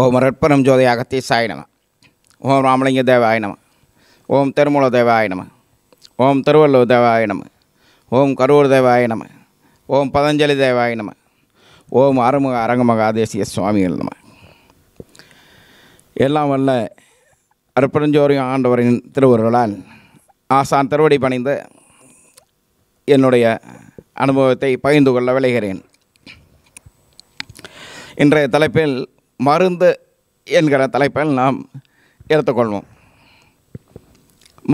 ஓம் ரட்பனம் ஜோதி அகத்தீசாய நம ஓம் ராமலிங்க தேவாய நம ஓம் திருமூல தேவாய நம ஓம் திருவள்ளுவர் தேவாய நம ஓம் கரூர் தேவாய நம ஓம் பதஞ்சலி தேவாய நம ஓம் அருமுக அரங்கமக ஆதேசிய சுவாமிகள் நம எல்லாம் வல்ல அற்பரஞ்சோரியும் ஆண்டவரின் திருவருளால் ஆசான் திருவடி பணிந்து என்னுடைய அனுபவத்தை பகிர்ந்து கொள்ள விளைகிறேன் இன்றைய தலைப்பில் மருந்து என்கிற தலைப்பில் நாம் எடுத்துக்கொள்வோம்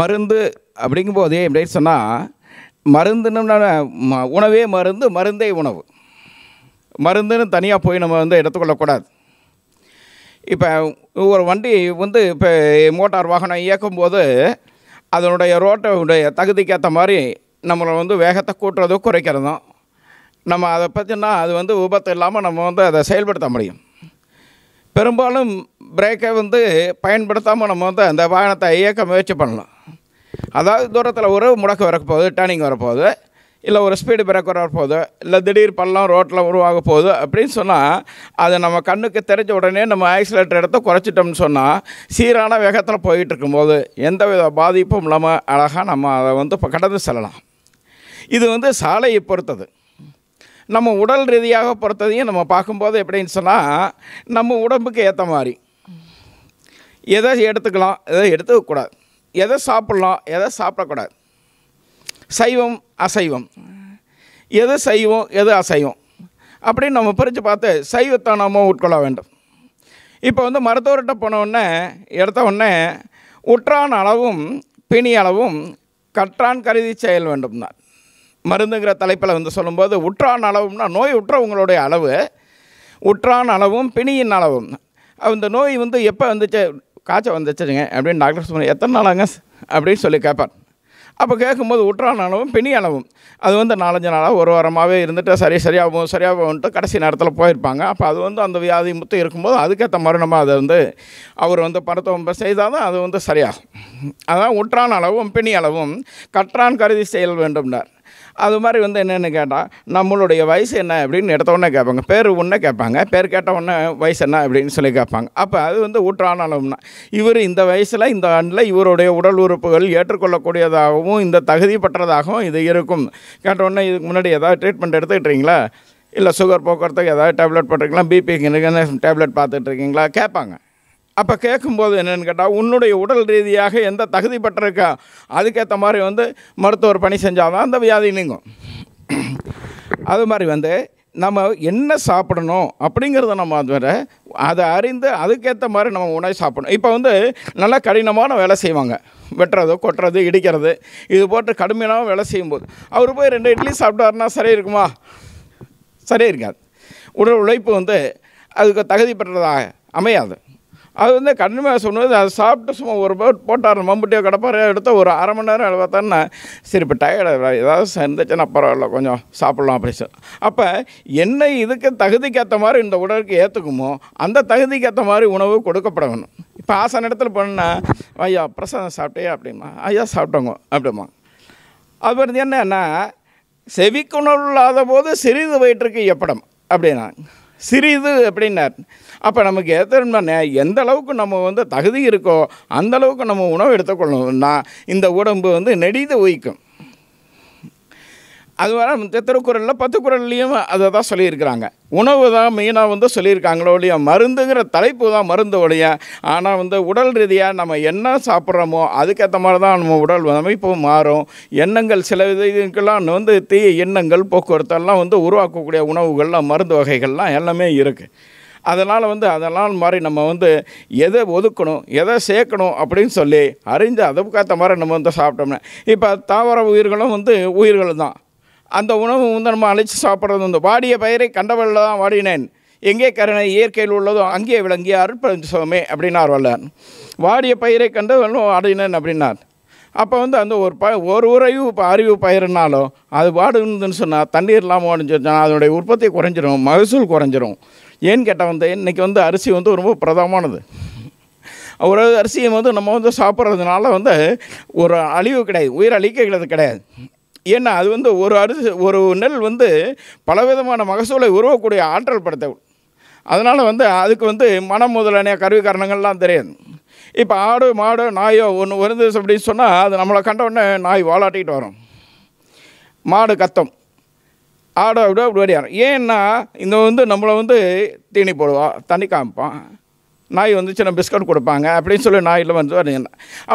மருந்து அப்படிங்கும்போது அப்படின்னு சொன்னால் மருந்துன்னு உணவே மருந்து மருந்தே உணவு மருந்துன்னு தனியாக போய் நம்ம வந்து எடுத்துக்கொள்ளக்கூடாது இப்போ ஒரு வண்டி வந்து இப்போ மோட்டார் வாகனம் இயக்கும்போது அதனுடைய ரோட்டோடைய தகுதிக்கு ஏற்ற மாதிரி நம்மளை வந்து வேகத்தை கூட்டுறதோ குறைக்கிறதும் நம்ம அதை பற்றினா அது வந்து விபத்து இல்லாமல் நம்ம வந்து அதை செயல்படுத்த முடியும் பெரும்பாலும் பிரேக்கை வந்து பயன்படுத்தாமல் நம்ம வந்து அந்த வாகனத்தை இயக்க முயற்சி பண்ணலாம் அதாவது தூரத்தில் ஒரு முடக்கு வரப்போகுது டேர்னிங் வரப்போகுது இல்லை ஒரு ஸ்பீடு பிரேக் வரப்போகுது இல்லை திடீர் பள்ளம் ரோட்டில் உருவாக போகுது அப்படின்னு சொன்னால் அது நம்ம கண்ணுக்கு தெரிஞ்ச உடனே நம்ம ஆக்சிலேட்டர் இடத்த குறைச்சிட்டோம்னு சொன்னால் சீரான வேகத்தில் போயிட்டு எந்த வித பாதிப்பும் இல்லாமல் அழகாக நம்ம அதை வந்து கடந்து செல்லலாம் இது வந்து சாலையை பொறுத்தது நம்ம உடல் ரீதியாக பொறுத்ததையும் நம்ம பார்க்கும்போது எப்படின்னு சொன்னால் நம்ம உடம்புக்கு ஏற்ற மாதிரி எதை எடுத்துக்கலாம் எதை எடுத்துக்கக்கூடாது எதை சாப்பிட்லாம் எதை சாப்பிடக்கூடாது சைவம் அசைவம் எது சைவம் எது அசைவம் அப்படின்னு நம்ம பிரித்து பார்த்து சைவத்தை நம்ம உட்கொள்ள வேண்டும் இப்போ வந்து மருத்துவர்கிட்ட போனவுடனே எடுத்த உடனே உற்றான் அளவும் பிணி அளவும் கற்றான் கருதி செயல் வேண்டும் தான் மருந்துங்கிற தலைப்பில் வந்து சொல்லும்போது உற்றான் அளவும்னா நோய் உற்றவங்களுடைய அளவு உற்றான் அளவும் பிணியின் அளவும் அந்த நோய் வந்து எப்போ வந்துச்சு காய்ச்சல் வந்துச்சுங்க அப்படின்னு டாக்டர் சொன்ன எத்தனை நாளாங்க அப்படின்னு சொல்லி கேட்பார் அப்போ கேட்கும்போது உற்றான் அளவும் பிணி அளவும் அது வந்து நாலஞ்சு நாளாக ஒரு வாரமாகவே இருந்துட்டு சரி சரியாகவும் சரியாகும்ட்டு கடைசி நேரத்தில் போயிருப்பாங்க அப்போ அது வந்து அந்த வியாதி முத்து இருக்கும்போது அதுக்கேற்ற மரணமாக அதை வந்து அவர் வந்து பரத்தவம்ப செய்தால் தான் அது வந்து சரியாகும் அதான் உற்றான் அளவும் பிணி அளவும் கற்றான் கருதி செயல் வேண்டும்னார் அது மாதிரி வந்து என்னென்னு கேட்டால் நம்மளுடைய வயசு என்ன அப்படின்னு எடுத்தவொடனே கேட்பாங்க பேர் ஒன்றே கேட்பாங்க பேர் கேட்டவுடனே வயசு என்ன அப்படின்னு சொல்லி கேட்பாங்க அப்போ அது வந்து ஊற்றான அளவுனா இவர் இந்த வயசில் இந்த ஆண்டில் இவருடைய உடல் உறுப்புகள் ஏற்றுக்கொள்ளக்கூடியதாகவும் இந்த தகுதி பெற்றதாகவும் இது இருக்கும் கேட்டவுடனே இதுக்கு முன்னாடி ஏதாவது ட்ரீட்மெண்ட் எடுத்துக்கிட்டீங்களா இல்லை சுகர் போக்குவரத்துக்கு ஏதாவது டேப்லெட் போட்டிருக்கீங்களா பிபி டேப்லெட் பார்த்துட்ருக்கீங்களா கேட்பாங்க அப்போ கேட்கும்போது என்னென்னு கேட்டால் உன்னுடைய உடல் ரீதியாக எந்த தகுதி பட்டிருக்கா அதுக்கேற்ற மாதிரி வந்து மருத்துவர் பணி செஞ்சால் தான் அந்த வியாதி நீங்கும் அது மாதிரி வந்து நம்ம என்ன சாப்பிடணும் அப்படிங்கிறத நம்ம அதுவரை அதை அறிந்து அதுக்கேற்ற மாதிரி நம்ம உணவு சாப்பிடணும் இப்போ வந்து நல்லா கடினமான வேலை செய்வாங்க வெட்டுறது கொட்டுறது இடிக்கிறது இது போட்டு கடுமையான வேலை செய்யும்போது அவர் போய் ரெண்டு இட்லி சாப்பிட்டாருன்னா சரி இருக்குமா சரி இருக்காது உடல் உழைப்பு வந்து அதுக்கு தகுதி பெற்றதாக அமையாது அது வந்து கண்ணுமையாக சொன்னது அதை சாப்பிட்டு சும்மா ஒரு போட் போட்டார் மம்புட்டியோ கடப்பாரோ எடுத்து ஒரு அரை மணி நேரம் பார்த்தோன்னா சரி இப்போ டயர்டாக ஏதாவது சேர்ந்துச்சுன்னா பரவாயில்ல கொஞ்சம் சாப்பிட்லாம் அப்படி சார் அப்போ என்ன இதுக்கு தகுதிக்கேற்ற மாதிரி இந்த உடலுக்கு ஏற்றுக்குமோ அந்த தகுதிக்கேற்ற மாதிரி உணவு கொடுக்கப்பட வேணும் இப்போ ஆசான இடத்துல போனால் ஐயா பிரசாதம் சாப்பிட்டே அப்படிமா ஐயா சாப்பிட்டோங்க அப்படிமா அது வந்து என்னன்னா செவிக்குணவு இல்லாத போது சிறிது வயிற்றுக்கு எப்படம் அப்படின்னா சிறிது அப்படின்னார் அப்போ நமக்கு எத்தனை எந்த அளவுக்கு நம்ம வந்து தகுதி இருக்கோ அந்த அளவுக்கு நம்ம உணவு எடுத்துக்கொள்ளணும்னா இந்த உடம்பு வந்து நெடிது ஒய்க்கும் அது வர திருக்குறளில் பத்து குரல்லையும் அதை தான் சொல்லியிருக்கிறாங்க உணவு தான் மெயினாக வந்து சொல்லியிருக்காங்களோ இல்லையா மருந்துங்கிற தலைப்பு தான் மருந்து ஒழிய ஆனால் வந்து உடல் ரீதியாக நம்ம என்ன சாப்பிட்றோமோ அதுக்கேற்ற மாதிரி தான் நம்ம உடல் அமைப்பு மாறும் எண்ணங்கள் சில இதுக்கெல்லாம் வந்து தீய எண்ணங்கள் போக்குவரத்தெல்லாம் வந்து உருவாக்கக்கூடிய உணவுகள்லாம் மருந்து வகைகள்லாம் எல்லாமே இருக்குது அதனால் வந்து அதனால் மாதிரி நம்ம வந்து எதை ஒதுக்கணும் எதை சேர்க்கணும் அப்படின்னு சொல்லி அறிஞ்சு அதுக்கேற்ற மாதிரி நம்ம வந்து சாப்பிட்டோம்னா இப்போ தாவர உயிர்களும் வந்து உயிர்கள் தான் அந்த உணவு வந்து நம்ம அழைச்சி சாப்பிட்றது வந்து வாடிய பயிரை கண்டவளில் தான் வாடினேன் எங்கே கருணை இயற்கையில் உள்ளதோ அங்கேயே விளங்கி சுவாமி அப்படின்னார் வல்லார் வாடிய பயிரை கண்டவனும் அடையினன் அப்படின்னார் அப்போ வந்து அந்த ஒரு ப ஒரு உறவு இப்போ அறிவு பயிருனாலும் அது வாடுன்னு சொன்னால் தண்ணீர் இல்லாமல் ஓடிஞ்சிருச்சுன்னா அதனுடைய உற்பத்தி குறைஞ்சிரும் மகசூல் குறைஞ்சிரும் ஏன்னு கேட்டால் வந்து இன்றைக்கி வந்து அரிசி வந்து ரொம்ப பிரதமானது ஒரு அரிசியை வந்து நம்ம வந்து சாப்பிட்றதுனால வந்து ஒரு அழிவு கிடையாது உயிர் அழிக்கிறது கிடையாது ஏன்னா அது வந்து ஒரு அரிசி ஒரு நெல் வந்து பலவிதமான மகசூலை உருவக்கூடிய ஆற்றல் படுத்த அதனால் வந்து அதுக்கு வந்து மனம் முதலான கருவி காரணங்கள்லாம் தெரியாது இப்போ ஆடு மாடு நாயோ ஒன்று வருந்துச்சு அப்படின்னு சொன்னால் அது நம்மளை கண்ட உடனே நாய் வாழாட்டிக்கிட்டு வரும் மாடு கத்தம் ஆட விட வெளியாகும் ஏன்னா இந்த வந்து நம்மளை வந்து தீனி போடுவோம் தண்ணி காமிப்பான் நாய் வந்து சின்ன பிஸ்கட் கொடுப்பாங்க அப்படின்னு சொல்லி நாயில் வந்து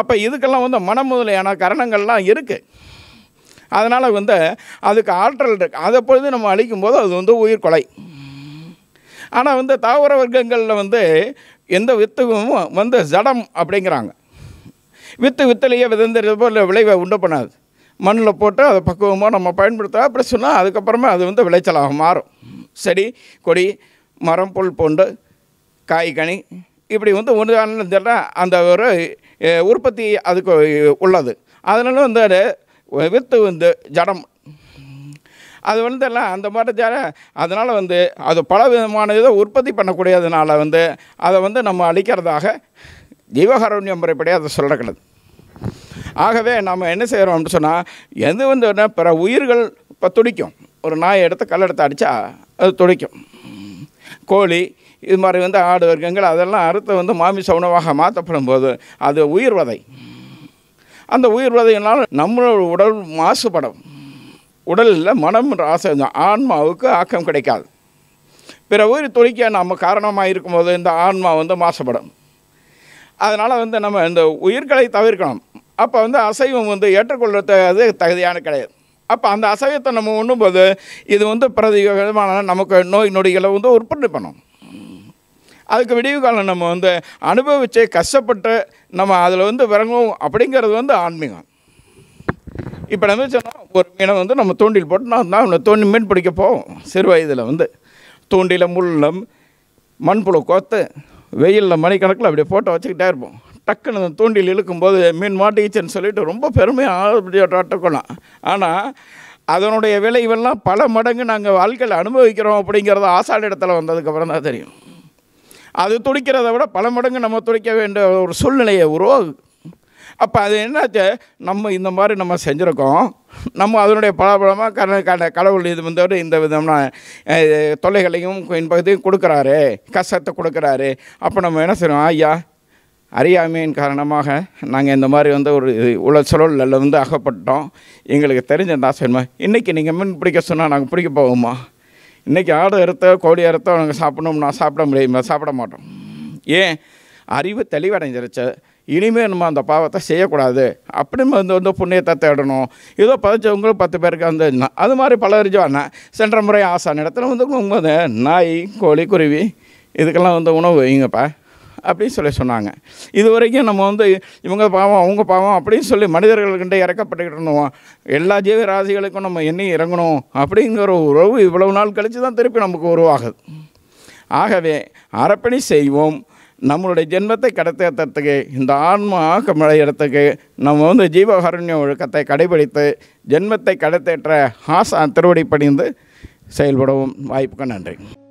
அப்போ இதுக்கெல்லாம் வந்து மன முதலியான கரணங்கள்லாம் இருக்குது அதனால் வந்து அதுக்கு ஆற்றல் இருக்குது அதை பொழுது நம்ம அழிக்கும் போது அது வந்து உயிர் கொலை ஆனால் வந்து தாவர வர்க்கங்களில் வந்து எந்த வித்துவும் வந்து ஜடம் அப்படிங்கிறாங்க வித்து வித்துலேயே விதந்த இல்லை விளைவை உண்டு பண்ணாது மண்ணில் போட்டு அதை பக்குவமாக நம்ம பயன்படுத்த அப்படி சொன்னால் அதுக்கப்புறமே அது வந்து விளைச்சலாக மாறும் செடி கொடி மரம் புல் பூண்டு காய் கனி இப்படி வந்து ஒன்றான அந்த ஒரு உற்பத்தி அதுக்கு உள்ளது அதனால வந்து அது வித்து வந்து ஜடம் அது வந்து எல்லாம் அந்த மாதிரி ஜட அதனால் வந்து அது பல விதமான இதை உற்பத்தி பண்ணக்கூடியதுனால வந்து அதை வந்து நம்ம அழிக்கிறதாக ஜீவகாரண்யம் முறைப்படி அதை சொல்லக்கூடாது ஆகவே நம்ம என்ன செய்கிறோம் அப்படின்னு சொன்னால் எது வந்து பிற உயிர்கள் இப்போ துடிக்கும் ஒரு நாய் எடுத்து கல்லெடுத்து அடித்தா அது துடிக்கும் கோழி இது மாதிரி வந்து ஆடு வர்க்கங்கள் அதெல்லாம் அறுத்து வந்து மாமிச உணவாக மாற்றப்படும் போது அது உயிர் வதை அந்த உயிர் வதையினால் நம்மளோட உடல் மாசுபடும் உடலில் மனம் என்ற ஆசை ஆன்மாவுக்கு ஆக்கம் கிடைக்காது பிற உயிர் துடிக்க நம்ம காரணமாக இருக்கும்போது இந்த ஆன்மா வந்து மாசுபடும் அதனால் வந்து நம்ம இந்த உயிர்களை தவிர்க்கணும் அப்போ வந்து அசைவம் வந்து அது தகுதியான கிடையாது அப்போ அந்த அசைவத்தை நம்ம உண்ணும்போது இது வந்து பிரதி விதமான நமக்கு நோய் நொடிகளை வந்து உற்பத்தி பண்ணும் அதுக்கு விடிவு காலம் நம்ம வந்து அனுபவித்து கஷ்டப்பட்டு நம்ம அதில் வந்து விறங்குவோம் அப்படிங்கிறது வந்து ஆன்மீகம் இப்போ நம்ம சொன்னால் ஒரு மீனை வந்து நம்ம தூண்டில் போட்டு நான் தான் அவனை தோண்டி மீன் பிடிக்க போவோம் சிறு வயதில் வந்து தூண்டில முள்ளம் மண்புழு கோத்து வெயிலில் மணிக்கணக்கில் அப்படியே ஃபோட்டோ வச்சுக்கிட்டே இருப்போம் டக்குன்னு அந்த தூண்டில் இழுக்கும்போது மீன் மாட்டிக்கிச்சுன்னு சொல்லிட்டு ரொம்ப பெருமையாக ஆட்டப்படலாம் ஆனால் அதனுடைய விளைவெல்லாம் பல மடங்கு நாங்கள் வாழ்க்கையில் அனுபவிக்கிறோம் அப்படிங்கிறத ஆசான இடத்துல வந்ததுக்கப்புறம் தான் தெரியும் அது துடிக்கிறத விட பல மடங்கு நம்ம துடிக்க வேண்டிய ஒரு சூழ்நிலையை உருவாகு அப்போ அது என்னாச்சு நம்ம இந்த மாதிரி நம்ம செஞ்சுருக்கோம் நம்ம அதனுடைய பலபலமாக கட கடவுள் இது வந்து இந்த விதம்னா தொல்லைகளையும் இன்பகுதியும் கொடுக்குறாரு கஷ்டத்தை கொடுக்குறாரு அப்போ நம்ம என்ன செய்யணும் ஐயா அறியாமையின் காரணமாக நாங்கள் இந்த மாதிரி வந்து ஒரு உள்ள சுழலில் வந்து அகப்பட்டோம் எங்களுக்கு தெரிஞ்ச சொல்லுமா இன்றைக்கி நீங்கள் மீன் பிடிக்க சொன்னால் நாங்கள் பிடிக்க போவோமா இன்றைக்கி ஆடு அறுத்த கோழி அறுத்த நாங்கள் சாப்பிடணும்னா சாப்பிட முடியுமா சாப்பிட மாட்டோம் ஏன் அறிவு தெளிவடைஞ்சிருச்சு இனிமேல் நம்ம அந்த பாவத்தை செய்யக்கூடாது அப்படின்னு வந்து வந்து புண்ணியத்தை தேடணும் ஏதோ பதிச்சவங்களும் பத்து பேருக்கு வந்து அது மாதிரி பல அறிஞ்சுவாங்க சென்ற முறை ஆசான இடத்துல வந்து நாய் கோழி குருவி இதுக்கெல்லாம் வந்து உணவு வைங்கப்பா அப்படின்னு சொல்லி சொன்னாங்க இது வரைக்கும் நம்ம வந்து இவங்க பாவம் அவங்க பாவம் அப்படின்னு சொல்லி மனிதர்கள்கிட்ட இறக்கப்பட்டுக்கிட்டு இருந்தோம் எல்லா ஜீவராசிகளுக்கும் நம்ம என்ன இறங்கணும் அப்படிங்கிற உறவு இவ்வளவு நாள் கழித்து தான் திருப்பி நமக்கு உருவாகுது ஆகவே அறப்பணி செய்வோம் நம்மளுடைய ஜென்மத்தை கடத்தேற்றத்துக்கு இந்த ஆன்மா ஆக்கம் அடையிறதுக்கு நம்ம வந்து ஜீவகாருண்ய ஒழுக்கத்தை கடைபிடித்து ஜென்மத்தை கடத்தேற்ற ஆசா திருவடி பணிந்து செயல்படவும் வாய்ப்புக்கு நன்றி